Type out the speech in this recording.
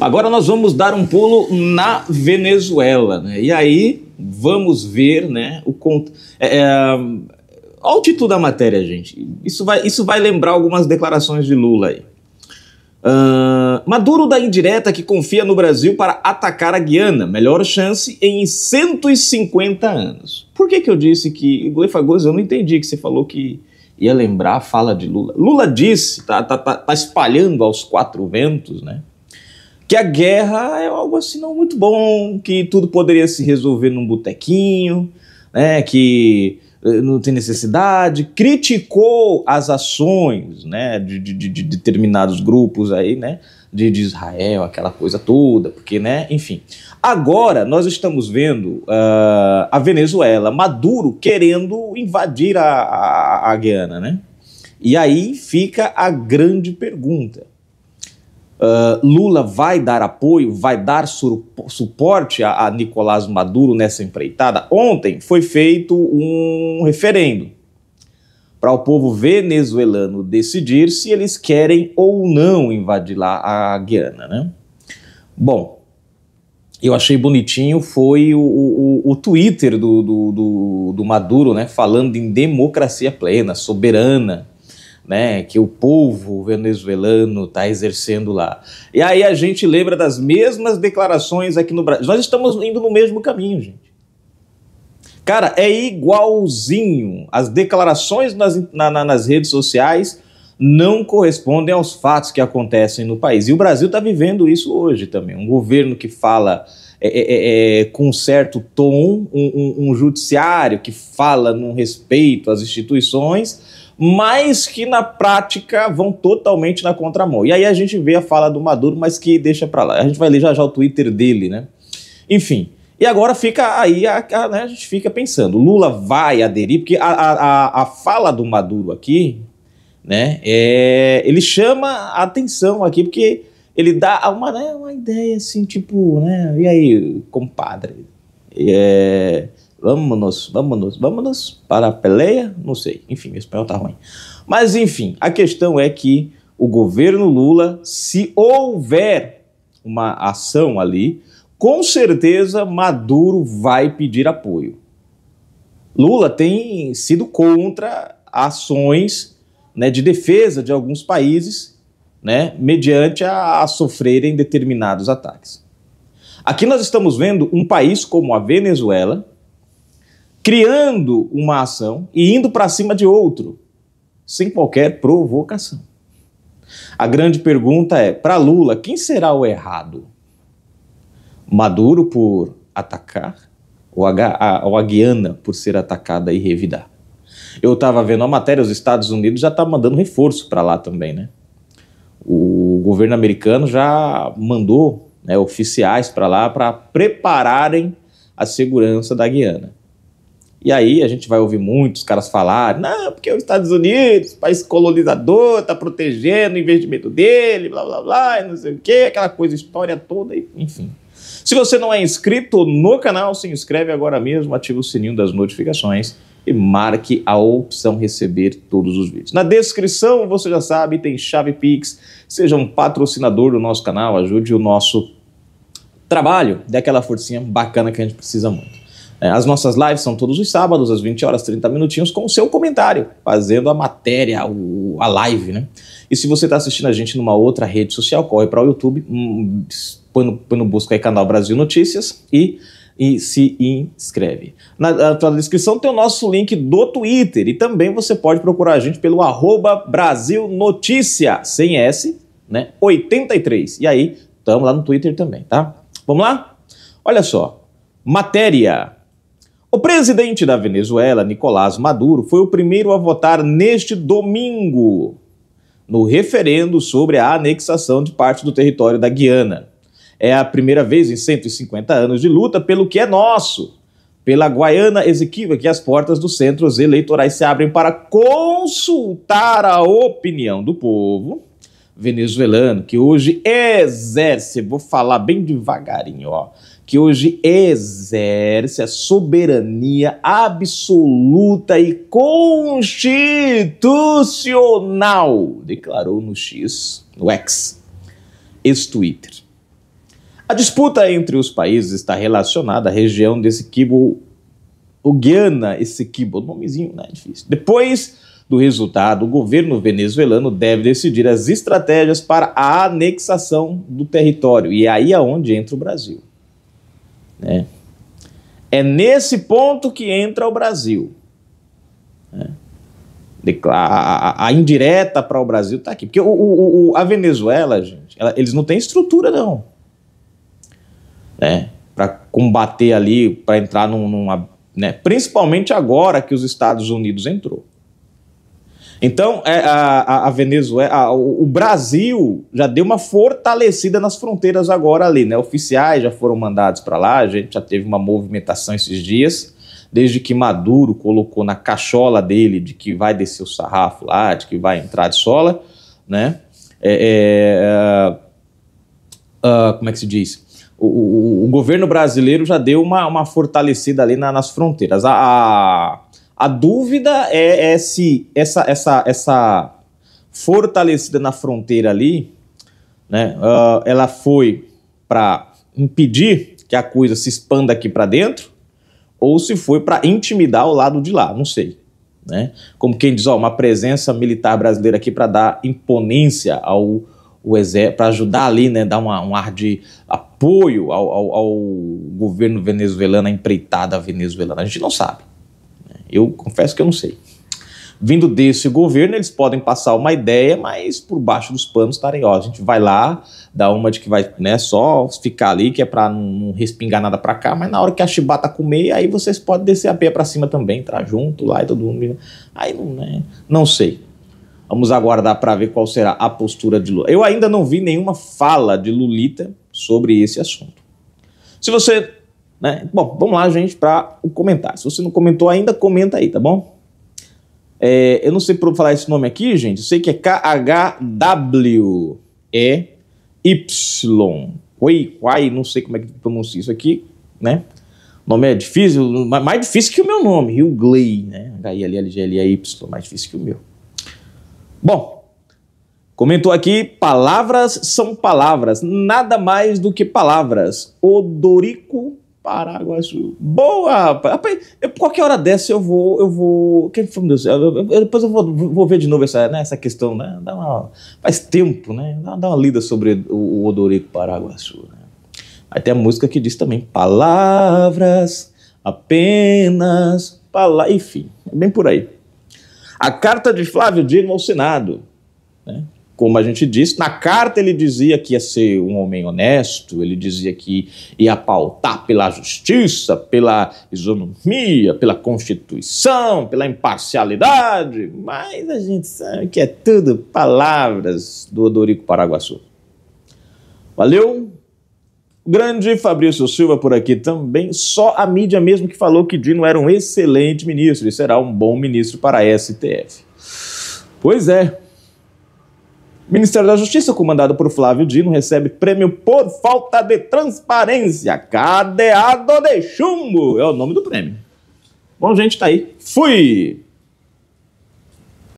Agora nós vamos dar um pulo na Venezuela, né? E aí vamos ver, né? O cont... É, é, Olha o título da matéria, gente. Isso vai, isso vai lembrar algumas declarações de Lula aí. Uh, Maduro dá indireta que confia no Brasil para atacar a Guiana, melhor chance em 150 anos. Por que, que eu disse que. Goifagoso, eu não entendi que você falou que ia lembrar a fala de Lula. Lula disse, tá, tá, tá, tá espalhando aos quatro ventos, né? que a guerra é algo assim não muito bom, que tudo poderia se resolver num botequinho, né, que eh, não tem necessidade, criticou as ações né, de, de, de determinados grupos aí, né, de, de, Israel, aquela coisa toda, porque, né, enfim. Agora nós estamos vendo uh, a Venezuela, Maduro querendo invadir a, a, a Guiana, né? E aí fica a grande pergunta ah, Lula vai dar apoio, vai dar suporte a, a, Nicolás Maduro nessa empreitada? Ontem foi feito um referendo para o povo venezuelano decidir se eles querem ou não invadir lá a Guiana, né? Bom, eu achei bonitinho foi o, o, o Twitter do, do, do, do Maduro, né? Falando em democracia plena, soberana, né, que o povo venezuelano está exercendo lá. E aí a gente lembra das mesmas declarações aqui no Brasil. Nós estamos indo no mesmo caminho, gente. Cara, é igualzinho. As declarações nas, na, na, nas redes sociais não correspondem aos fatos que acontecem no país. E o Brasil está vivendo isso hoje também. Um governo que fala é é, é, é, com um certo tom, um, um, um judiciário que fala num respeito às instituições, mas que na prática vão totalmente na contramão. E aí a gente vê a fala do Maduro, mas que deixa para lá. A gente vai ler já já o Twitter dele, né? Enfim. E agora fica aí, a, a, né, a gente fica pensando, Lula vai aderir, porque a, a, a fala do Maduro aqui, né, é, ele chama a atenção aqui, porque ele dá uma, né, uma ideia assim, tipo, né? E aí, compadre? É, vamos, vamos, vamos para a peleia? Não sei. Enfim, meu espanhol tá ruim. Mas enfim, a questão é que o governo Lula, se houver uma ação ali, com certeza Maduro vai pedir apoio. Lula tem sido contra ações né, de defesa de alguns países né, mediante a, a sofrerem determinados ataques. Aqui nós estamos vendo um país como a Venezuela criando uma ação e indo para cima de outro, sem qualquer provocação. A grande pergunta é: para Lula, quem será o errado? Maduro por atacar ou a, ou a Guiana por ser atacada e revidar? Eu estava vendo a matéria, os Estados Unidos já estão tá mandando reforço para lá também, né? o governo americano já mandou né, oficiais para lá para prepararem a segurança da Guiana. E aí a gente vai ouvir muitos caras falar, não, porque os Estados Unidos, país colonizador, está protegendo o investimento dele, blá blá blá, e não sei o quê, aquela coisa, história toda, enfim. Se você não é inscrito no canal, se inscreve agora mesmo, ativa o sininho das notificações e marque a opção receber todos os vídeos. Na descrição, você já sabe, tem chave Pix. Seja um patrocinador do nosso canal, ajude o nosso trabalho, dê aquela forcinha bacana que a gente precisa muito. É, as nossas lives são todos os sábados, às 20 horas, 30 minutinhos, com o seu comentário, fazendo a matéria, a live, né? E se você está assistindo a gente numa outra rede social, corre para o YouTube, hum, põe no, põe no busca aí canal Brasil Notícias e e se inscreve. Na, na, descrição tem o nosso link do Twitter e também você pode procurar a gente pelo arroba Brasil Notícia, sem S, né, 83. E aí, estamos lá no Twitter também, tá? Vamos lá? Olha só, matéria... O presidente da Venezuela, Nicolás Maduro, foi o primeiro a votar neste domingo no referendo sobre a anexação de parte do território da Guiana. É a primeira vez em 150 anos de luta pelo que é nosso, pela Guaiana Exequiva, que as portas dos centros eleitorais se abrem para consultar a opinião do povo venezuelano, que hoje exerce, vou falar bem devagarinho, ó, que hoje exerce a soberania absoluta e constitucional, declarou no X, no X, ex-Twitter. A disputa entre os países está relacionada à região desse quibo, o Guiana, esse Kibo, nomezinho, né? Difícil. Depois do resultado, o governo venezuelano deve decidir as estratégias para a anexação do território. E é aí é onde entra o Brasil. Né? É nesse ponto que entra o Brasil. Né? A, a, a, indireta para o Brasil está aqui. Porque o, o, o, a Venezuela, gente, ela, eles não têm estrutura, não né? Para combater ali, para entrar num, numa. Né? Principalmente agora que os Estados Unidos entrou. Então, é, a, a Venezuela, a, o Brasil já deu uma fortalecida nas fronteiras agora ali, né? Oficiais já foram mandados para lá, a gente já teve uma movimentação esses dias, desde que Maduro colocou na cachola dele de que vai descer o sarrafo lá, de que vai entrar de sola, né? É, é, uh, como é que se diz? o, o, governo brasileiro já deu uma, uma fortalecida ali na, nas fronteiras. A, a, a dúvida é, é, se essa, essa, essa fortalecida na fronteira ali, né, uh, ela foi para impedir que a coisa se expanda aqui para dentro ou se foi para intimidar o lado de lá, não sei. Né? Como quem diz, ó, uma presença militar brasileira aqui para dar imponência ao o exército, para ajudar ali, né, dar uma, um ar de apoio ao, ao, ao governo venezuelano, à empreitada venezuelana? A gente não sabe. Né? Eu confesso que eu não sei. Vindo desse governo, eles podem passar uma ideia, mas por baixo dos panos estarem, ó, a gente vai lá, dá uma de que vai, né, só ficar ali, que é para não respingar nada para cá, mas na hora que a chibata comer, aí vocês podem descer a pé para cima também, entrar junto lá e todo mundo. Aí não, né, não sei. Vamos aguardar para ver qual será a postura de Lula. Eu ainda não vi nenhuma fala de Lulita sobre esse assunto. Se você. Né, bom, vamos lá, gente, para o comentário. Se você não comentou ainda, comenta aí, tá bom? É, eu não sei por falar esse nome aqui, gente. Eu sei que é K-H-W-E-Y. Oi, Huai, não sei como é que pronuncia isso aqui, né? O nome é difícil, mais difícil que o meu nome, Rio Gley, né? H-I-L-L-G-L-E-Y, mais difícil que o meu. Bom, Comentou aqui: palavras são palavras, nada mais do que palavras. Odorico Paraguaçu. Boa, rapaz. Eu, qualquer hora dessa eu vou. Eu vou. Quem meu Deus? Eu, eu, depois eu vou, vou ver de novo essa, né, essa questão, né? Dá uma, faz tempo, né? Dá, dá uma lida sobre o, o Odorico Paraguaçu. Né? Aí tem a música que diz também: palavras, apenas, palavras. Enfim, é bem por aí. A carta de Flávio Dino ao Senado. Né? como a gente disse, na carta ele dizia que ia ser um homem honesto, ele dizia que ia pautar pela justiça, pela isonomia, pela constituição, pela imparcialidade, mas a gente sabe que é tudo palavras do Odorico Paraguaçu. Valeu? O grande Fabrício Silva por aqui também. Só a mídia mesmo que falou que Dino era um excelente ministro e será um bom ministro para a STF. Pois é, Ministério da Justiça, comandado por Flávio Dino, recebe prêmio por falta de transparência. Cadeado de chumbo é o nome do prêmio. Bom, gente, tá aí. Fui!